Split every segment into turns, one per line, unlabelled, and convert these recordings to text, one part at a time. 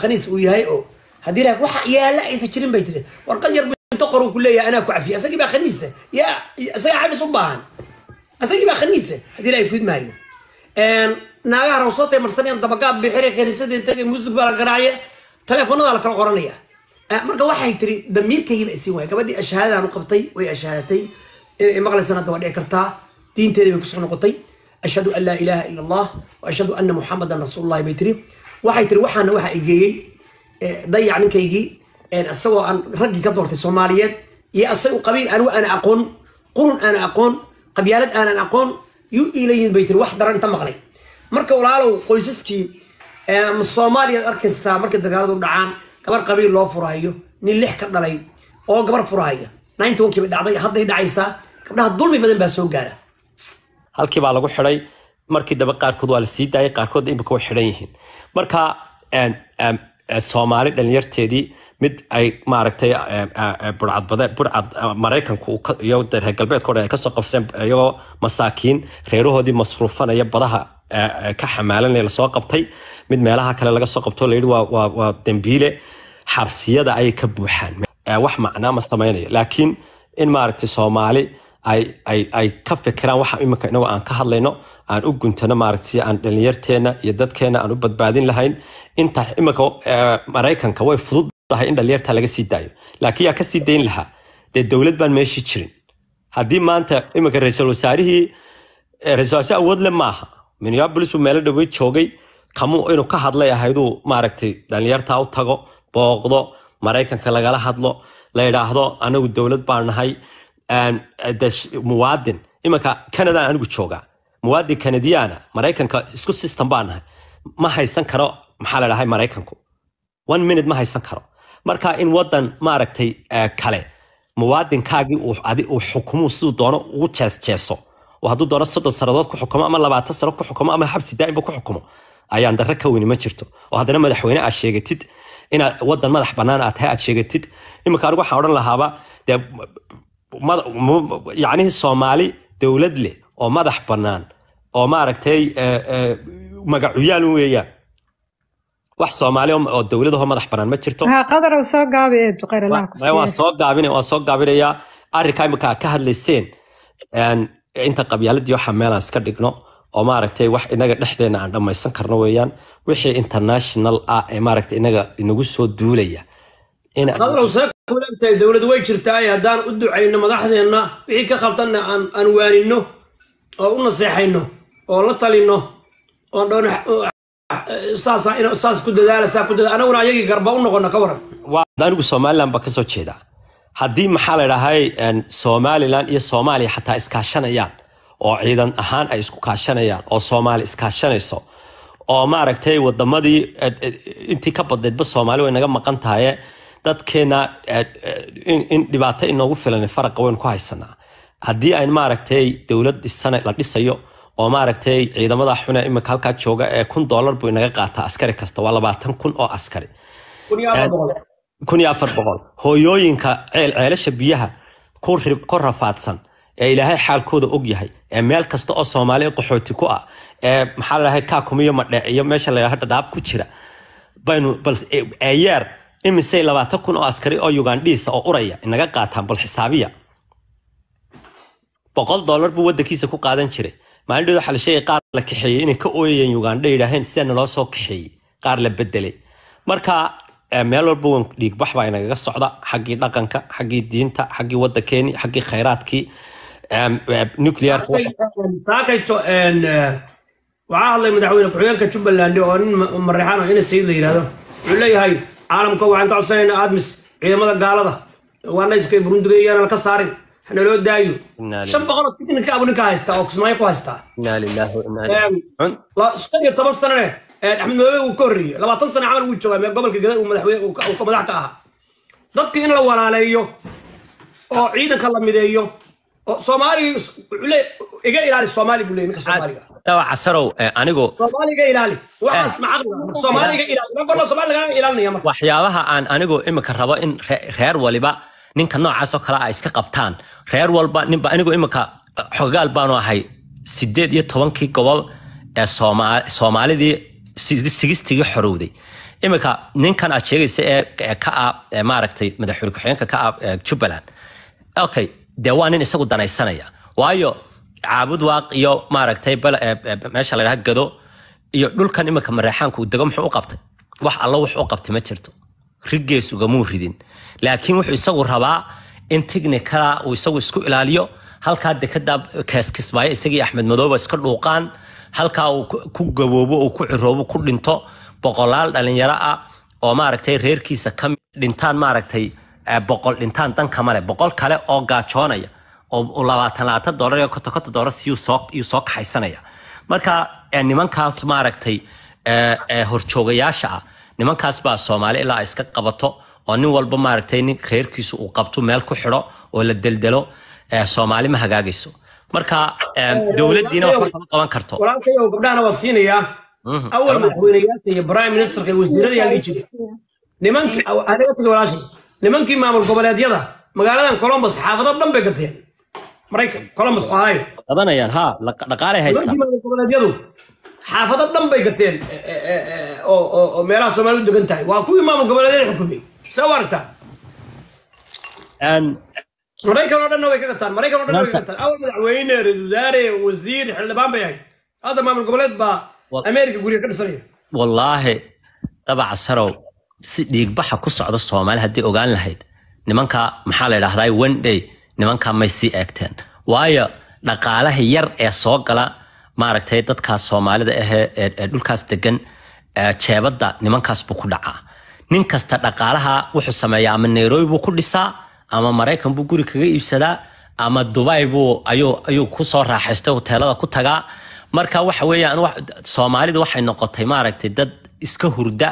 khaniis uu yahay oo haddii wax yaala aysa jirin bay tiri warqad yar boqor uu ku leeyahay anaa ku cafiya asagii baa khaniisa eh. yaa isagaa cabis u baahan asagii baa khaniisa eh. haddii ilahay kuid maayo naagaha rawsootay marsanayaan dabagaab bixire kaniisadii tagay muusig baa la garaacya teleefoonada la kala qoranaya marka waxay tiri damiirkaygiiba isiin waaya gabadhii ashahadadan u qabtay way ashahaadatay inay maqlaysaan hadda waa dhici kartaa diinteedii bay kusoo noqotay ashhadu an laa ilaaha ila allah wa ashhadu anna muxamadan rasuululahi bay tiri waxay tiri waxaana waxa egeeyey eh, dayac ninkaygii isagoo eh, aan raggii ka doortay soomaaliyeed iyo isagu qabiil anigu aana aqoon qurun aana aqoon qabyaalad aanan aqoon yuu iilayiin bay tiri wax daran inta maqlay marka walaalow qoysaskii eh, soomaaliyaad arkaysaa markay dagaaladu dhacaan gabar qabiil loo furaayo nin lix ka dhalay oo gabar furaaya ninety one kiiba dhacday hadday dhacaysaa gabdhaha dulmi badan baa soo gaara
halkii baa lagu xidhay markii dambe qaarkood waa la sii daayay qaarkood imika way xidhan yihiin marka e, soomaali dhalinyarteedii mid ay maaragtay e, e, burcad maraykanku iyo reer galbeedka dhan ay kasoo qabseen iyagoo masaakiin reerahoodii masruufanaya badaha ka xamaalanaya lasoo qabtay mid meelaha kale laga soo qabto layidhi waa dembiile xabsiyada ayay ka buuxaan wax macnaa ma samaynaya laakiin in maaragtay soomaali ay ka fikiraan waxa imika inagu aan ka hadlayno aan u guntano maaragta si aan dhalinyarteena iyo dadkeena aan u badbaadin lahayn intaa imika eh, maraykanka way fudud in dhalinyarta laga sii daayo laakiin yaa ka sii dayn lahaa dee dowlad baan meeshii jirin haddii maanta imika ra-iisul wasaarihii eh, ra-isul wasaare maaha minneapolis uu meelo dhawey joogay kamuu inuu ka hadlay ahayduu maaragtay dhalinyartaa u tago booqdo maraykanka lagala hadlo la yidhaahdo anagu dowlad baan nahay Uh, muwaadin imanka canadaan anigu joogaa muwaadin canadiana maraykanka isku system baa nahay ma haysan karo maxaa la dhahay maraykanku one minute ma haysan karo marka in wadan maaragtay uh, kale muwaadinkaagii uu xukumuu siduu doono ugu jeesjeeso oo hadduu doono soddon sannadood ku xukumo ama labaatan sano ku xukumo ama xabsi daa'imba ku xukumo ayaan darre ka weyni ma jirto oo haddana madaxweyne aad sheegatid inaad wadan madax bannaan aad tahay aad sheegatid iminka anigu waxaan odhan lahaaba dee yacnihii soomaali dowlad leh oo madax bannaan oo maaragtay eh, eh, magacuyaal weeyaan wax soomaali oo dowladaho madax bannaan ma jirto
waa soo
gaabin eh, waa soo gaabinayaa arrinkaa imika ka hadlayseen inta qabyaaladii waxaa meelaan iska dhigno oo maaragtay wax inaga dhexdeena aan dhammaysan karno weeyaan wixii international ah ee maaragta inaga inagu soo duulaya adlow saakau leegtahay way jirtaaye haddaan u
ducayno madaxdeenna wixii ka khaldanna aan waaninno oo u naseexayno oo la talinno oon dhoon saas ku dadaala ku dadaala
anaguna ayagii garba u noqono ka waran anigu somaliland baa kasoo jeedaa haddii maxaa la dhahay somalilan iyo soomaaliya xataa iskaashanayaan oo ciidan ahaan ay isku kaashanayaan oo soomaali iskaashanayso oo maaragtay wadamadii intii ka badneedba soomaali way naga maqan tahaye dadkeena eh, eh, in dhibaato inoogu filan faraqa waynu ku haysanaa haddii aan maaragtay dowlad sane la dhisayo oo maaragtay ciidamada xune iminka halkaa jooga ee eh, kun dollar buu inaga qaataa askari kasta waa labaatan kun oo askari kun iyo afar boqol hooyooyinka ceel ceelasha biyaha ku rafaadsan ee ilaahay xaalkooda ogyahay ee meel kasta oo soomaaliya qaxooti ku ah ee maxaa ladahay kaakumiyo madhee iyo meesha ladhaha dhadhaab ku jira baynu bal eeyeer imise labaatan kun oo askari oo ugandhiisa oo uraya inaga qaataan bal xisaabiya boqol dollar buu waddankiisa ku qaadan jiray maalindheed waxaa la sheegay qaar la kaxeeyey inay ka ooyayeen ugandha yidhaaheen sidaa naloo soo kaxeeyey qaar la bedelay marka meel walba wan dhiigbax baa inagaga socda xaggii dhaqanka xaggii diinta xaggii waddankeeni xaggii khayraadkii
nuclearsaakayto waxaa hadlay madaxweyne ku-xigeenka jubbaland oo nin mareexaan oo la yidhahdo wuxuu leeyahay caalamka waxaan ka codsanaynaa admis ciidamada gaalada waanaiska burundiga iyaana ka saarin naloo daayo shan boqoloo tiknika abu ninka haystaa oo kismaayo ku haystaa shan iyo toban sanane axmed madobe uu ka horreeyey labaatan sane camal wuu joogaa gobolka gadaa uu madaxweyne madax ka ahaa dadka in la walaaleeyo oo ciidanka la mideeyo oo soomaaliga wuxuu le iga ilaali soomaali buu leeyay ninka soomaaliga
Eh, eh. waxyaabaha aan anigu imika rabo in reer waliba ninka noocaasoo kale a iska qabtaan reer walba ninba anigu imika eh, xoggaal baanu ahay sideed iyo tobankii gobol ee soomaalidii sigistigii xorowday iminka ninkan aad sheegaysa ee ka ah maaragtay madaxweyne ku-xigeenka ka ah jubbaland okay dee waa nin isagu danaysanaya waayo caabud waaq iyo maaragtay eh, eh, meesha ladhaha gado iyo dhulkan iminka mareexaanku uu dego muxuu u qabtay wax alla wuxuu u qabtay ma jirto rigees ugamuu ridin laakiin wuxuu isagu rabaa in tignikala uu isagu isku ilaaliyo halkaa dekada keeskismaayo isagii axmed madooba iska dhuuqaan halkaa uu ku gaboobo uu ku ciroobo ku dhinto boqolaal dhalinyaro ah oo maaragtay reerkiisa ka dhintaan maaragtay eh, boqol dhintaan dankamale boqol kale oo gaajoonaya oo labaatan labaatan doolar iyo konton konton doolar si yuu soo kaxaysanaya marka nimankaas maaragtay horjoogayaasha ah nimankaas baa soomaali ilaa iska qabato oo nin walba maaragtay nin reerkiisu uu qabto meel ku xidho oo la deldelo soomaali ma hagaagayso marka dowladiina waxba kama qaban karto walaalkayow gabdhahana waa siinayaa mhm. awal madaxweynayaasha iyo prime ministerka iyo wasiirada lii jira
nimankii walaashay nimankii maamul goboleedyada magaaladan colombos xaafado dhan bay gateen maraykan colombus ohio qadanayaan ha dhaqaalay haystaan xaafado dhan bay gateen e, e, e, oo meelaha soomaalidu degan tahay waa kuwii maamul goboleedyada xukumiyey saa u aragtaa maraykan oo dhanna way ka gataan maraykan oo dhanna way ka gataan awal madaxweyne ra-iisul wasaare wasiir xildhibaan bay ahayd hadda maamul goboleed baa ameerika guriga ka dhisanaya
wallaahi dabaca sarow si dhiigbaxa ku socda soomaali haddii ogaan lahayd nimanka maxaa la yidhaahdaa one day nimanka may sii eegteen waayo dhaqaalaha yar ee soo gala maaragtay dadkaa soomaalida ahee ee dhulkaas degan jeebadda nimankaas buu ku dhacaa nin kasta dhaqaalaha wuxuu sameeyaa ama nairobi buu ku dhisaa ama maraykan buu guri kaga iibsadaa ama dubai buu ayuu kusoo raaxaystay hoteelada ku tagaa marka waxa weeyaan soomaalidu waxay noqotay maaragtay dad iska hurda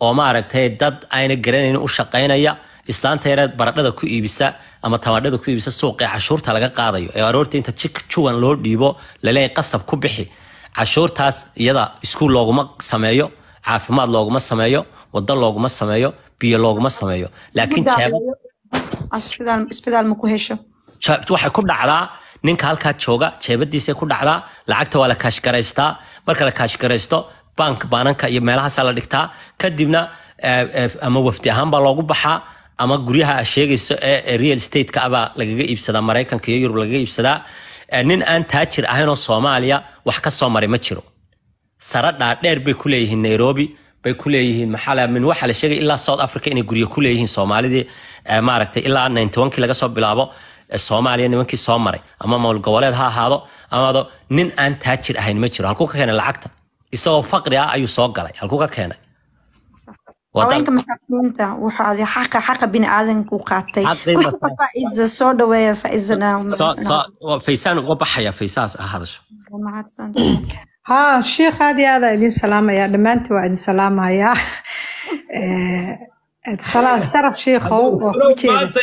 oo maaragtay dad ayna garanayn u shaqaynaya islaanta yareed baradhada ku iibisa ama tamaadhada ku iibisa suuqee cashuurta laga qaadayo ee aroorta inta juwan loo dhiibo laleeyahay qasab ku bixi cashuurtaas iyada iskuul looguma sameeyo caafimaad looguma sameeyo wadan looguma sameeyo biyo looguma sameeyo laakiin
waxay
ku dhacdaa ninka halkaa jooga jeebadiisay ku dhacdaa lacagta waa la kaashgaraystaa marka la kaashgaraysto bank baananka iyo meelahaasaa la dhigtaa kadibna eh, eh, ama wafdi ahaan baa loogu baxaa ama guryaha sheegayso ee real state-ka lagaga iibsadaa maraykanka iyo yurub lagaga iibsadaa nin aan taajir ahaynoo soomaaliya wax ka soo maray ma jiro saradhaa dheer bay ku leeyihiin nairobi bay ku leeyihiin maxaa min waxa la sheegay ilaa south africa inay guryo ku leeyihiin soomaalidii maaragtay ilaa ninety laga soo bilaabo soomaaliya nimankii soo maray ama mawl goboleed ha ahaado amaado nin aan taajir ahayn ma jiro halkuu ka keenay lacagta isagoo faqri ah ayuu soo galay halkuu ka keenay haweenka
masaakiinta wuxuu xaqa xaqa biniaadanka u qaatay kustaa faaiza soo dhaweeya
faysaan uga baxaya faysaas ah hadasho
ha sheikh aad iyo aadaa idin salaamaya dhammaantii waa idin salaamayaa eh, sharaf sheikhow oo ku jeeda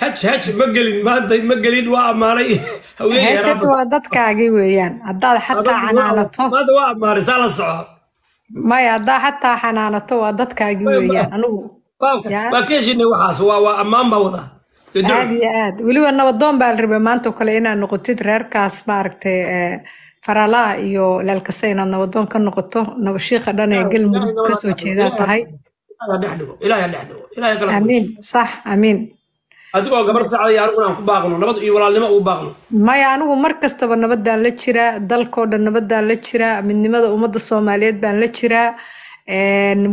haj eh, haj ma gelin maanta ma gelin waa ammaanay haweenyaa waa
dadkaagii weeyaan haddaad xataa canaanato waa ammaanay saa la soco maya haddaa xataa xanaanato waa dadkaagi weyaan
iyo
aad weliba nabadoon baa la rabay maantao kale inaad noqotid reerkaas maaragtay eh, faralaha iyo laalkasa inaad nabadoon ka noqoto nabashiiqa dhan ee galmudug kasoo jeedaa tahay amiin sax amiin
adigoo gabar saacday aniguna aan ku baaqno nabad iyo walaalnimo ugu baaqno
maya anigu mar kastaba nabadaan la jiraa dalkoo dhan nabadaan la jiraa midnimada ummadda soomaaliyeed baan la jiraa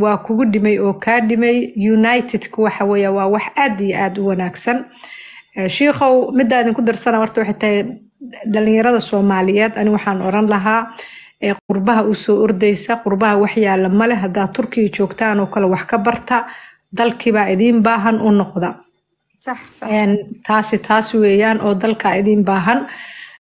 waa kugu dhimay oo kaa dhimay unitedku waxa weeya waa wax aad iyo aada u wanaagsan shiikhow middaa idinku darsana horta waxay tahay dhalinyarada soomaaliyeed ani waxaan oran lahaa qurbaha u soo ordaysa qurbaha wax yaalla male haddaad turkiya joogtaan oo kale wax ka barta dalkiibaa idiin baahan u noqda taasi taas weeyaan oo dalka idin baahan